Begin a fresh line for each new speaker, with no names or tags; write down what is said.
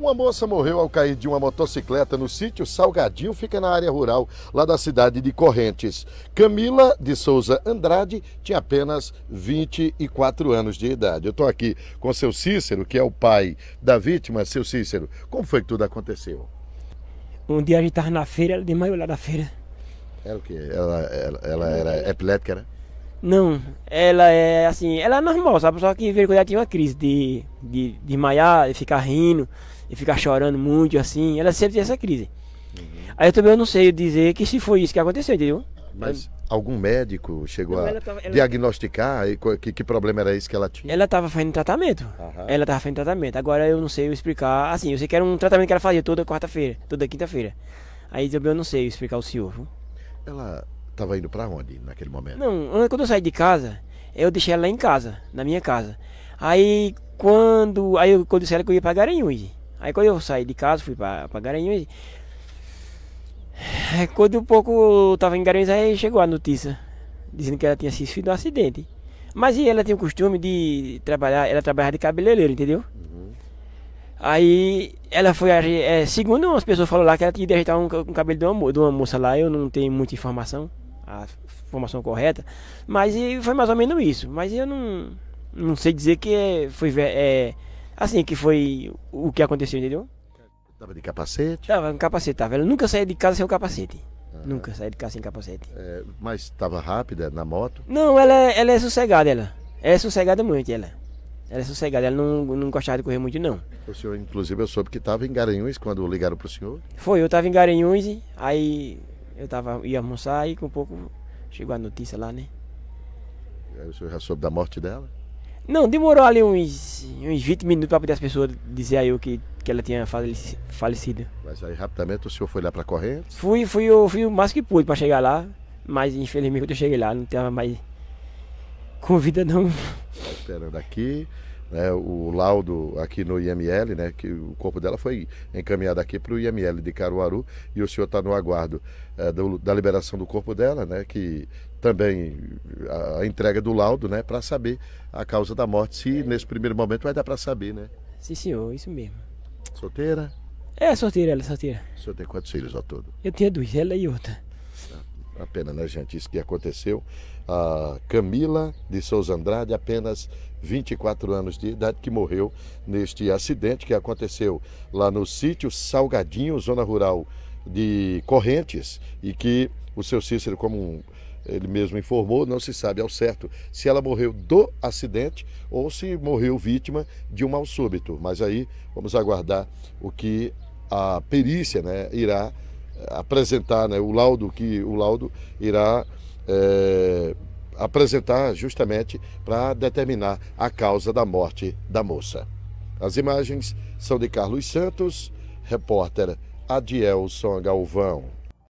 Uma moça morreu ao cair de uma motocicleta no sítio Salgadinho, fica na área rural, lá da cidade de Correntes. Camila de Souza Andrade tinha apenas 24 anos de idade. Eu estou aqui com seu Cícero, que é o pai da vítima. Seu Cícero, como foi que tudo aconteceu?
Um dia a gente estava na feira, ela desmaiou lá da feira.
Era o quê? Ela, ela, ela era epilética, né? Não, ela
é assim, ela é normal, sabe? Só que em vez quando ela tinha uma crise de, de, de desmaiar, de ficar rindo e ficar chorando muito assim. Ela sempre tem essa crise. Uhum. Aí eu também não sei dizer que
se foi isso que aconteceu, entendeu? Mas algum médico chegou não, a tava, ela... diagnosticar que, que, problema era esse que ela tinha?
Ela estava fazendo tratamento. Ela estava fazendo tratamento. Agora eu não sei explicar. Assim, eu sei que era um tratamento que ela fazia toda quarta-feira, toda quinta-feira. Aí também eu não sei explicar o senhor.
Ela estava indo para onde naquele momento?
Não, quando eu saí de casa, eu deixei ela lá em casa, na minha casa. Aí quando. Aí eu, quando eu disse ela que eu ia pra Garanhuns. Aí quando eu saí de casa, fui pra, pra Garanhuns. Aí é, quando um pouco eu tava em Garanhuns, aí chegou a notícia. Dizendo que ela tinha sido um acidente. Mas e ela tinha o costume de trabalhar, ela trabalhava de cabeleireiro, entendeu? Uhum. Aí ela foi, é, segundo umas pessoas falaram lá, que ela tinha de um, um cabelo de uma, de uma moça lá, eu não tenho muita informação, a informação correta, mas e foi mais ou menos isso. Mas eu não, não sei dizer que é, foi... É, Assim, que foi o que aconteceu, entendeu?
Tava de capacete?
Tava em capacete, tava. Ela nunca saía de casa sem o capacete.
Ah. Nunca saía de casa sem capacete. É, mas tava rápida na moto?
Não, ela, ela é sossegada, ela. Ela é sossegada muito, ela. Ela é sossegada, ela não, não gostava de correr muito, não. O senhor,
inclusive, eu soube que estava em Garanhuns quando ligaram para o senhor?
Foi, eu estava em Garanhuns, aí eu tava, ia almoçar e com um pouco chegou a notícia lá, né?
Aí é, o senhor já soube da morte dela?
Não, demorou ali uns, uns 20 minutos para poder as pessoas dizer aí o que, que ela tinha falecido.
Mas aí rapidamente o senhor foi lá para correr?
Fui, fui, eu fui o mais que pude para chegar lá, mas infelizmente quando eu cheguei lá não tinha mais com vida não.
esperando aqui né, o laudo aqui no IML, né, que o corpo dela foi encaminhado aqui para o IML de Caruaru e o senhor está no aguardo é, do, da liberação do corpo dela, né, que também a, a entrega do laudo, né, para saber a causa da morte, se é. nesse primeiro momento vai dar para saber, né? Sim, senhor, isso mesmo. Solteira?
É, solteira, ela é solteira.
O senhor tem quantos filhos ao todo?
Eu tenho dois, ela e outra
apenas, né, gente? Isso que aconteceu. A Camila de Souza Andrade, apenas 24 anos de idade, que morreu neste acidente que aconteceu lá no sítio Salgadinho, zona rural de Correntes, e que o seu Cícero, como ele mesmo informou, não se sabe ao certo se ela morreu do acidente ou se morreu vítima de um mal súbito. Mas aí vamos aguardar o que a perícia né, irá apresentar né, o laudo que o laudo irá é, apresentar justamente para determinar a causa da morte da moça. As imagens são de Carlos Santos, repórter Adielson Galvão.